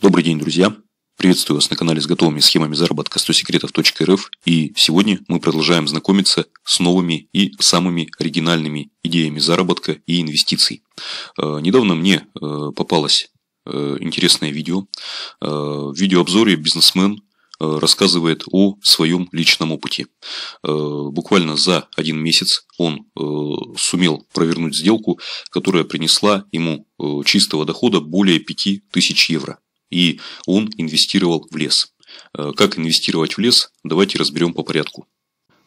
Добрый день, друзья! Приветствую вас на канале с готовыми схемами заработка 100 секретов.рф и сегодня мы продолжаем знакомиться с новыми и самыми оригинальными идеями заработка и инвестиций. Э, недавно мне э, попалось э, интересное видео. В видеообзоре бизнесмен рассказывает о своем личном опыте. Буквально за один месяц он сумел провернуть сделку, которая принесла ему чистого дохода более 5000 евро и он инвестировал в лес. Э, как инвестировать в лес, давайте разберем по порядку.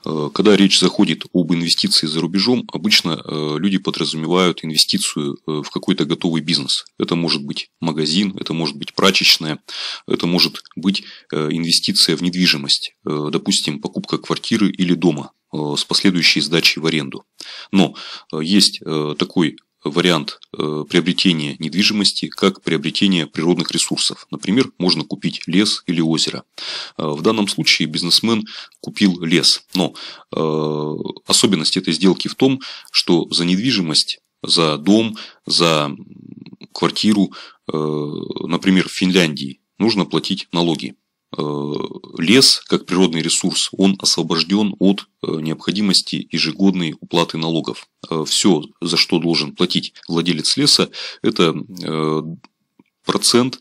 Э, когда речь заходит об инвестиции за рубежом, обычно э, люди подразумевают инвестицию в какой-то готовый бизнес. Это может быть магазин, это может быть прачечная, это может быть инвестиция в недвижимость, допустим, покупка квартиры или дома с последующей сдачей в аренду. Но есть такой вариант э, приобретения недвижимости как приобретение природных ресурсов. Например, можно купить лес или озеро. Э, в данном случае бизнесмен купил лес. Но э, особенность этой сделки в том, что за недвижимость, за дом, за квартиру, э, например, в Финляндии нужно платить налоги. Э, лес, как природный ресурс, он освобожден от э, необходимости ежегодной уплаты налогов. Э, Все, за что должен платить владелец леса, это процент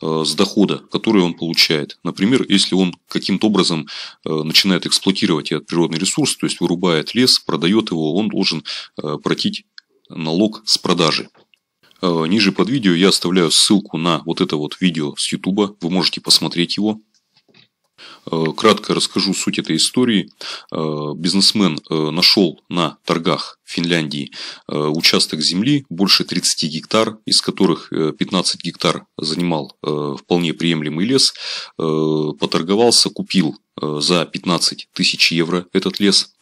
с дохода, который он получает. Например, если он каким-то образом начинает эксплуатировать этот природный ресурс, то есть вырубает лес, продает его, он должен платить налог с продажи. А, ниже под видео я оставляю ссылку на вот это вот видео с YouTube. Вы можете посмотреть его. А, кратко расскажу суть этой истории. А, бизнесмен нашел на торгах Финляндии участок земли больше 30 гектар, из которых 15 э, гектар занимал вполне приемлемый лес. Поторговался, купил за 15 тысяч евро этот лес.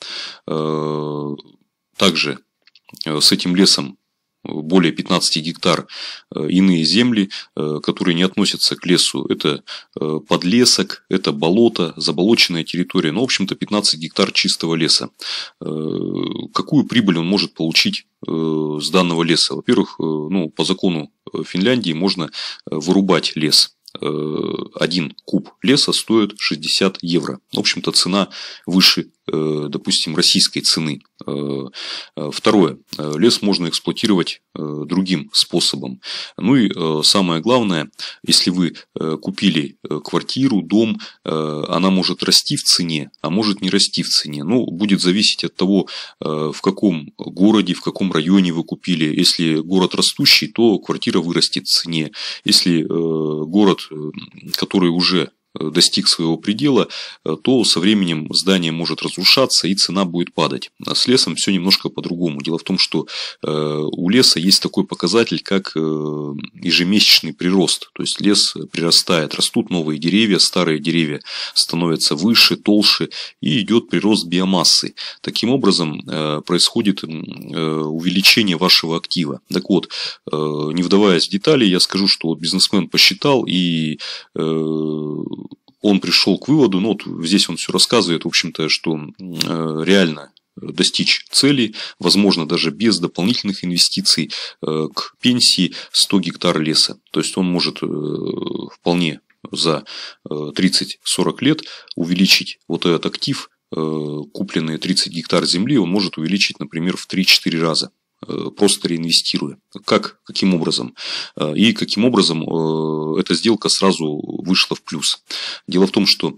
Также э, с этим лесом более 15 гектар э, иные земли, э, которые не относятся к лесу. Это э, подлесок, это болото, заболоченная территория. Ну, в общем-то, 15 гектар чистого леса. Какую прибыль он может получить с данного леса? Во-первых, ну, по закону Финляндии можно вырубать лес один куб леса стоит 60 евро. В общем-то, цена выше Э, допустим, российской цены. Э, э, второе. Лес можно эксплуатировать другим способом. Ну и самое главное, если вы купили квартиру, дом, она может расти в цене, а может не расти в цене. Но ну, будет зависеть от того, в каком городе, в каком районе вы купили. Если город растущий, то квартира вырастет в цене. Если город, который уже достиг своего предела, э, то со временем здание может разрушаться и цена будет падать. А с лесом все немножко по-другому. Дело в том, что э, у леса есть такой показатель, как э, ежемесячный прирост. То есть лес прирастает, растут новые деревья, старые деревья становятся выше, толще и идет прирост биомассы. Таким образом происходит увеличение вашего актива. Так вот, не вдаваясь в детали, я скажу, что бизнесмен посчитал и он пришел к выводу, ну вот здесь он все рассказывает, в общем-то, что э, реально э, достичь целей, возможно, даже без дополнительных инвестиций э, к пенсии 100 гектар леса. То есть он может вполне за 30-40 лет увеличить вот этот актив, купленные 30 гектар земли, он может увеличить, например, в 3-4 раза. Э, просто реинвестируя. Как, каким образом? Э, и каким образом э, эта сделка сразу вышла в плюс. Дело в том, что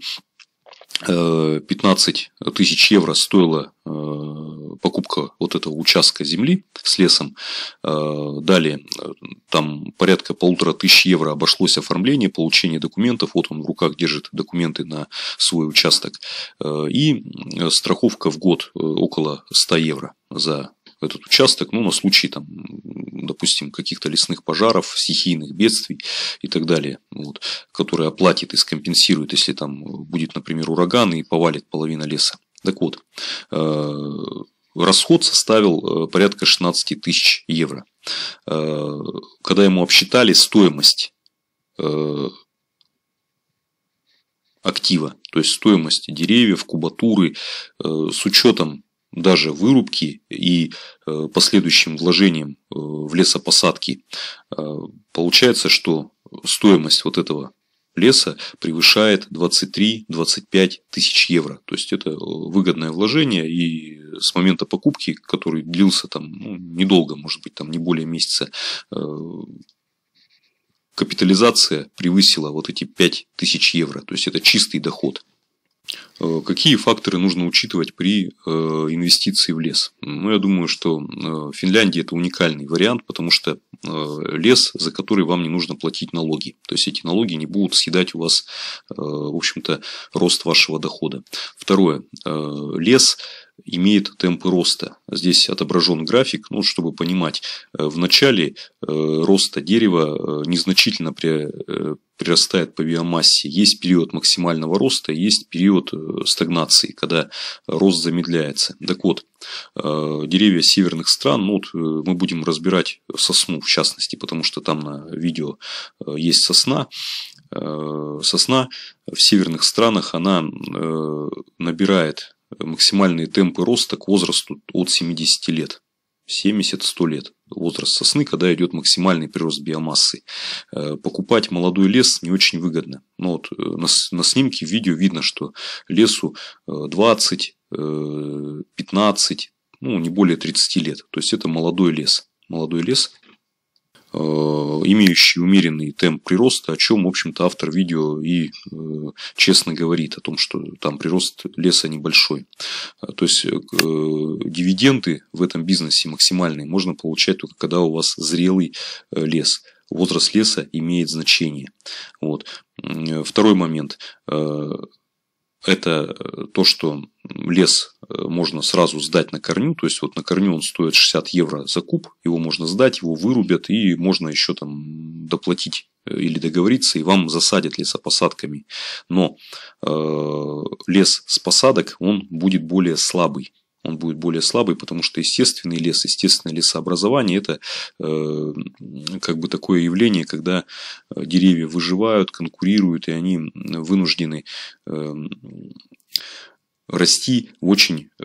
15 тысяч евро стоила покупка вот этого участка земли с лесом. Далее там порядка полутора тысяч евро обошлось оформление, получение документов. Вот он в руках держит документы на свой участок. И страховка в год около 100 евро за этот участок, ну, на случай, там, допустим, каких-то лесных пожаров, стихийных бедствий и так далее, вот, который оплатит и скомпенсирует, если там будет, например, ураган и повалит половина леса. Так вот, э, расход составил э, порядка 16 тысяч евро. Э, когда ему обсчитали стоимость актива, то есть стоимость деревьев, кубатуры, с учетом даже вырубки и э, последующим вложением э, в лесопосадки, э, получается, что стоимость вот этого леса превышает 23-25 тысяч евро. То есть это выгодное вложение и с момента покупки, который длился там ну, недолго, может быть там не более месяца, капитализация превысила вот эти 5 тысяч евро. То есть это чистый доход. Э, какие факторы нужно учитывать при э, инвестиции в лес? Ну, я думаю, что в э, Финляндии это уникальный вариант, потому что лес, за который вам не нужно платить налоги. То есть эти налоги не будут съедать у вас, в общем-то, рост вашего дохода. Второе. Лес имеет темпы роста. Здесь отображен график, ну, чтобы понимать, э, в начале э, роста дерева э, незначительно прирастает по биомассе. Есть период максимального роста, есть период стагнации, когда рост замедляется. Так вот, деревья северных стран, ну, вот мы будем разбирать сосну в частности, потому что там на видео есть сосна. Сосна в северных странах, она набирает максимальные темпы роста к возрасту от 70 лет. 70-100 лет возраст сосны, когда идет максимальный прирост биомассы. Э, покупать молодой лес не очень выгодно. Но вот э, на, на снимке в видео видно, что лесу 20, э, 15, ну, не более 30 лет. То есть это молодой лес. Молодой лес Э, имеющий умеренный темп прироста, о чем, в общем-то, автор видео и э, честно говорит, о том, что там прирост леса небольшой. Э, то есть дивиденды в этом бизнесе максимальные можно получать только когда у вас зрелый лес. Возраст леса имеет значение. Вот. Второй момент это э, то, что лес э, можно сразу сдать на корню, то есть вот на корню он стоит 60 евро за куб, его можно сдать, его вырубят и можно еще там доплатить э, или договориться, и вам засадят лесопосадками. Но э, лес с посадок, он будет более слабый он будет более слабый, потому что естественный лес, естественное лесообразование – это э, как бы такое явление, когда э, деревья выживают, конкурируют, и они вынуждены э, расти в очень э,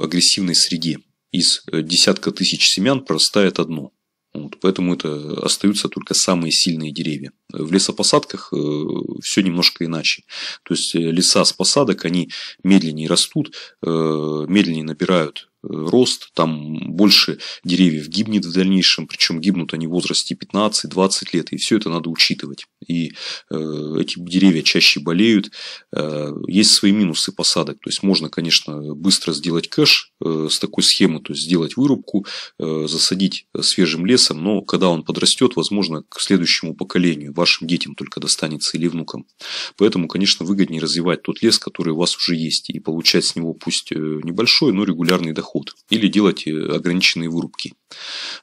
агрессивной среде. Из э, десятка тысяч семян простает одно – вот, поэтому это остаются только самые сильные деревья. В лесопосадках э, все немножко иначе. То есть э, леса с посадок, они медленнее растут, э, медленнее набирают Э, рост, там больше деревьев гибнет в дальнейшем, причем гибнут они в возрасте 15-20 лет, и все это надо учитывать. И э, эти деревья чаще болеют. Э, есть свои минусы посадок. То есть можно, конечно, быстро сделать кэш э, с такой схемы, то есть сделать вырубку, э, засадить свежим лесом, но когда он подрастет, возможно, к следующему поколению, вашим детям только достанется или внукам. Поэтому, конечно, выгоднее развивать тот лес, который у вас уже есть, и получать с него пусть э, небольшой, но регулярный доход доход или делать э, ограниченные вырубки.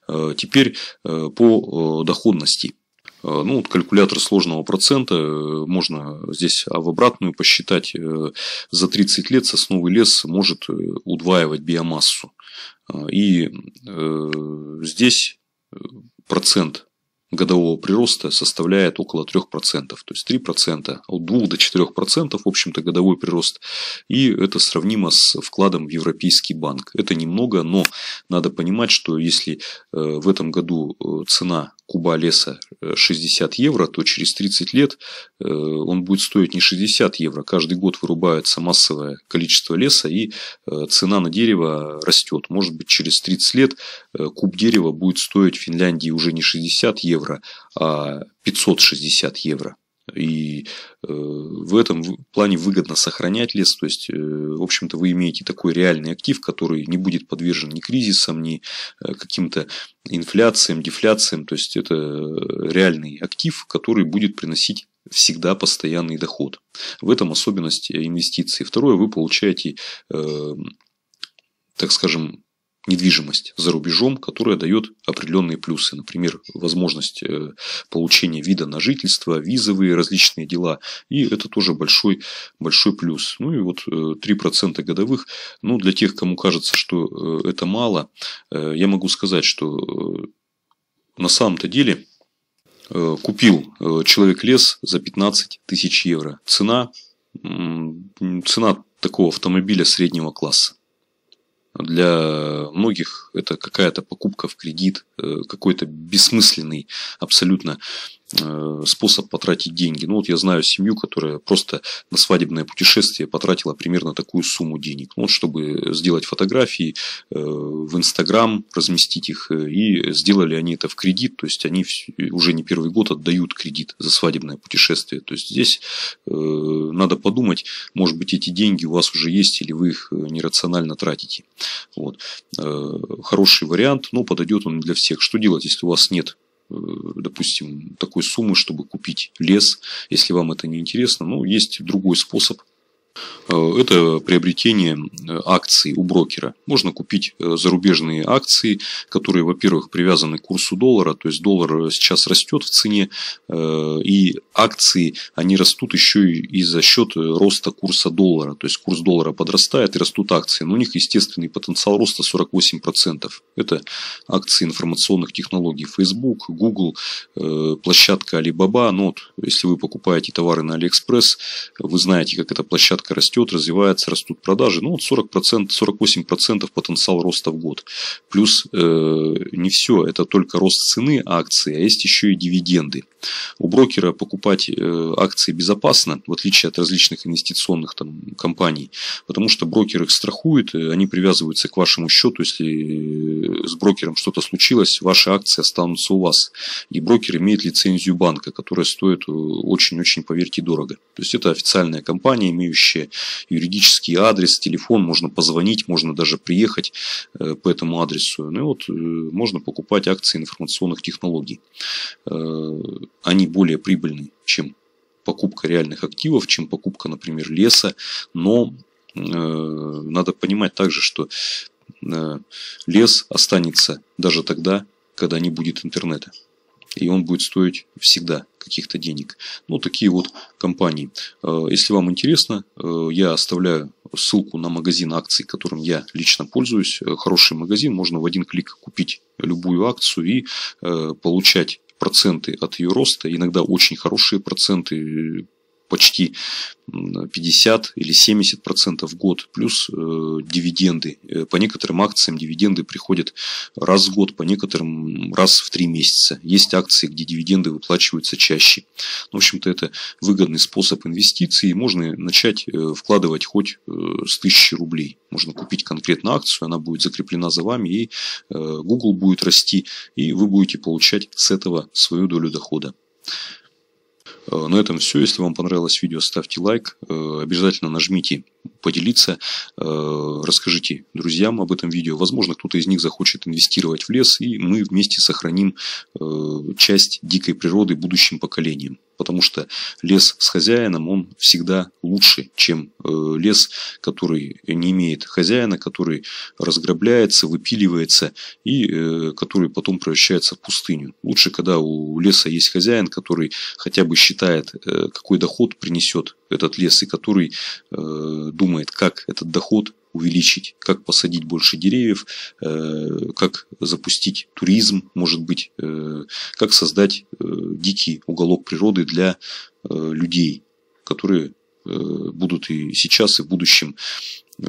Э, теперь э, по доходности. Ну, вот калькулятор сложного процента можно здесь в обратную посчитать. За 30 лет сосновый лес может удваивать биомассу. И здесь процент годового прироста составляет около 3%, то есть 3%, от 2 до 4%, в общем-то, годовой прирост. И это сравнимо с вкладом в Европейский банк. Это немного, но надо понимать, что если э, в этом году э, цена куба леса 60 э, евро, то через 30 лет э, он будет стоить не 60 евро. Каждый год вырубается массовое количество леса, и э, цена на дерево растет. Может быть, через 30 лет куб дерева будет стоить в Финляндии уже не 60 евро, а 560 евро. И э, в этом плане выгодно сохранять лес. То есть, э, в общем-то, вы имеете такой реальный актив, который не будет подвержен ни кризисам, ни э, каким-то инфляциям, дефляциям. То есть, это реальный актив, который будет приносить всегда постоянный доход. В этом особенность инвестиций. Второе, вы получаете, э, так скажем, недвижимость за рубежом, которая дает определенные плюсы. Например, возможность э, получения вида на жительство, визовые различные дела. И это тоже большой, большой плюс. Ну и вот 3% э, годовых. Ну, для тех, кому кажется, что э, это мало, я могу сказать, что на самом-то деле купил человек лес за 15 тысяч евро. Цена, цена такого автомобиля среднего класса. Для многих это какая-то покупка в кредит, Э, какой-то бессмысленный абсолютно э, способ потратить деньги. Ну вот я знаю семью, которая просто на свадебное путешествие потратила примерно такую сумму денег. Ну, вот чтобы сделать фотографии э, в Инстаграм, разместить их, и сделали они это в кредит, то есть они уже не первый год отдают кредит за свадебное путешествие. То есть здесь надо подумать, может быть эти деньги у вас уже есть или вы их нерационально тратите. Вот. Хороший вариант, но подойдет он для всех всех, что делать, если у вас нет э, допустим, такой суммы, чтобы купить лес, если вам это не интересно. Ну, есть другой способ Э, это приобретение э, акций у брокера. Можно купить э, зарубежные акции, которые, во-первых, привязаны к курсу доллара, то есть доллар сейчас растет в цене, и акции, они растут еще и за счет роста курса доллара, то есть курс доллара подрастает и растут акции, но у них естественный потенциал роста 48%. Это акции информационных технологий Facebook, Google, площадка Alibaba, но ну если вы покупаете товары на AliExpress, вы знаете, как эта площадка площадка растет, развивается, растут продажи. Ну, вот 40%, 48% потенциал роста в год. Плюс э, не все, это только рост цены акции, а есть еще и дивиденды. У брокера покупать э, акции безопасно, в отличие от различных инвестиционных там, компаний, потому что брокер их страхует, э, они привязываются к вашему счету, если э, с брокером что-то случилось, ваши акции останутся у вас. И брокер имеет лицензию банка, которая стоит э, очень-очень, поверьте, дорого. То есть это официальная компания, имеющая вообще юридический адрес, телефон, можно позвонить, можно даже приехать э, по этому адресу. Ну и вот э, можно покупать акции информационных технологий. Э, они более прибыльны, чем покупка реальных активов, чем покупка, например, леса, но надо понимать также, что лес останется даже тогда, когда не будет интернета и он будет стоить всегда каких-то денег. Ну, такие вот компании. Э, если вам интересно, э, я оставляю ссылку на магазин акций, которым я лично пользуюсь. Э, хороший магазин, можно в один клик купить любую акцию и получать проценты от ее роста, иногда очень хорошие проценты, почти 50 или 70 процентов в год, плюс э, дивиденды. Э, по некоторым акциям дивиденды приходят раз в год, по некоторым раз в три месяца. Есть акции, где дивиденды выплачиваются чаще. Ну, в общем-то, это выгодный способ инвестиций, можно начать э, вкладывать хоть э, с тысячи рублей. Можно купить конкретно акцию, она будет закреплена за вами, и э, Google будет расти, и вы будете получать с этого свою долю дохода. Э, на этом все. Если вам понравилось видео, ставьте лайк. Э, обязательно нажмите поделиться. Э, расскажите друзьям об этом видео. Возможно, кто-то из них захочет инвестировать в лес, и мы вместе сохраним часть дикой природы будущим поколениям потому что лес с хозяином, он всегда лучше, чем э, лес, который не имеет хозяина, который разграбляется, выпиливается и э, который потом превращается в пустыню. Лучше, когда у леса есть хозяин, который хотя бы считает, э, какой доход принесет этот лес и который думает, как этот доход увеличить, как посадить больше деревьев, э, как запустить туризм, может быть, э, как создать э, дикий уголок природы для людей, которые будут и сейчас, и в будущем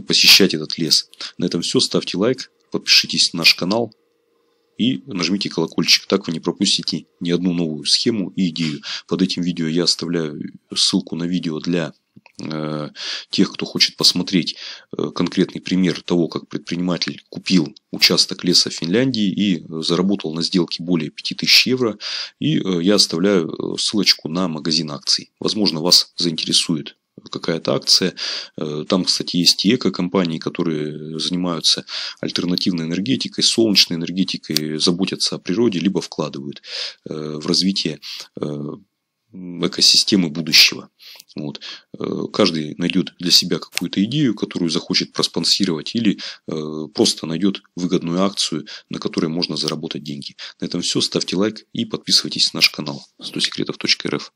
посещать этот лес. На этом все. Ставьте лайк, подпишитесь на наш канал и нажмите колокольчик. Так вы не пропустите ни одну новую схему и идею. Под этим видео я оставляю ссылку на видео для Э, тех, кто хочет посмотреть э, конкретный пример того, как предприниматель купил участок леса в Финляндии и э, заработал на сделке более 5000 евро. И я оставляю ссылочку на магазин акций. Возможно, вас заинтересует какая-то акция. Там, кстати, есть и эко-компании, которые занимаются альтернативной энергетикой, солнечной энергетикой, заботятся о природе, либо вкладывают в развитие экосистемы будущего. Ну вот. Э, каждый найдет для себя какую-то идею, которую захочет проспонсировать или э, просто найдет выгодную акцию, на которой можно заработать деньги. На этом все. Ставьте лайк и подписывайтесь на наш канал 100секретов.рф.